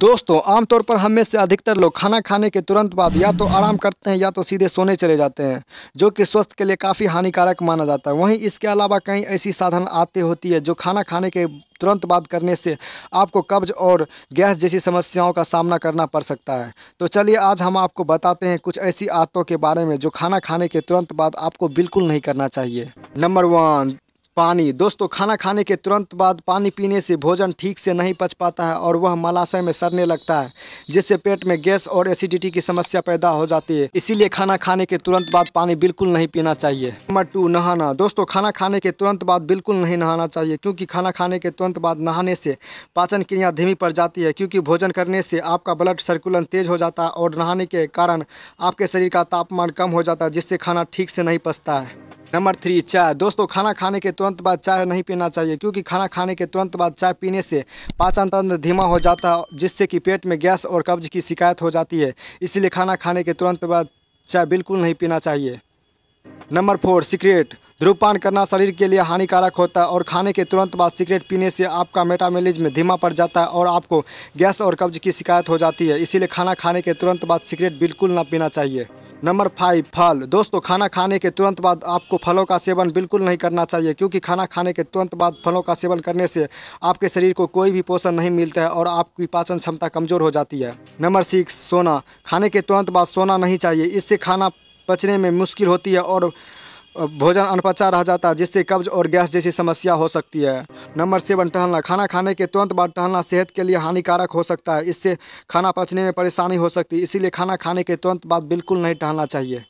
दोस्तों आमतौर पर हम में से अधिकतर लोग खाना खाने के तुरंत बाद या तो आराम करते हैं या तो सीधे सोने चले जाते हैं जो कि स्वास्थ्य के लिए काफ़ी हानिकारक माना जाता है वहीं इसके अलावा कई ऐसी साधन आते होती है जो खाना खाने के तुरंत बाद करने से आपको कब्ज और गैस जैसी समस्याओं का सामना करना पड़ सकता है तो चलिए आज हम आपको बताते हैं कुछ ऐसी आदतों के बारे में जो खाना खाने के तुरंत बाद आपको बिल्कुल नहीं करना चाहिए नंबर वन पानी दोस्तों खाना खाने के तुरंत बाद पानी पीने से भोजन ठीक से नहीं पच पाता है और वह मलाशय में सड़ने लगता है जिससे पेट में गैस और एसिडिटी की समस्या पैदा हो जाती है इसीलिए खाना खाने के तुरंत बाद पानी बिल्कुल नहीं पीना चाहिए नंबर टू नहाना दोस्तों खाना खाने के तुरंत बाद बिल्कुल नहीं नहाना चाहिए क्योंकि खाना खाने के तुरंत बाद नहाने से पाचन क्रिया धीमी पड़ जाती है क्योंकि भोजन करने से आपका ब्लड सर्कुलन तेज हो जाता है और नहाने के कारण आपके शरीर का तापमान कम हो जाता है जिससे खाना ठीक से नहीं पचता है नंबर थ्री चाय दोस्तों खाना खाने के तुरंत बाद चाय नहीं पीना चाहिए क्योंकि खाना खाने के तुरंत बाद चाय पीने से पाचन तंत्र धीमा हो जाता है जिससे कि पेट में गैस और कब्ज की शिकायत हो जाती है इसलिए खाना खाने के तुरंत बाद चाय बिल्कुल नहीं पीना चाहिए नंबर फोर सिगरेट ध्रुपान करना शरीर के लिए हानिकारक होता है और खाने के तुरंत बाद सिगरेट पीने से आपका में धीमा पड़ जाता है और आपको गैस और कब्ज की शिकायत हो जाती है इसीलिए खाना खाने के तुरंत बाद सिगरेट बिल्कुल ना पीना चाहिए नंबर फाइव फल दोस्तों खाना खाने के तुरंत बाद आपको फलों का सेवन बिल्कुल नहीं करना चाहिए क्योंकि खाना खाने के तुरंत बाद फलों का सेवन करने से आपके शरीर को कोई भी पोषण नहीं मिलता है और आपकी पाचन क्षमता कमज़ोर हो जाती है नंबर सिक्स सोना खाने के तुरंत बाद सोना नहीं चाहिए इससे खाना पचने में मुश्किल होती है और भोजन अनपचा रह जाता है जिससे कब्ज और गैस जैसी समस्या हो सकती है नंबर सेवन टहलना खाना खाने के तुरंत बाद टहलना सेहत के लिए हानिकारक हो सकता है इससे खाना पचने में परेशानी हो सकती है इसीलिए खाना खाने के तुरंत बाद बिल्कुल नहीं टहलना चाहिए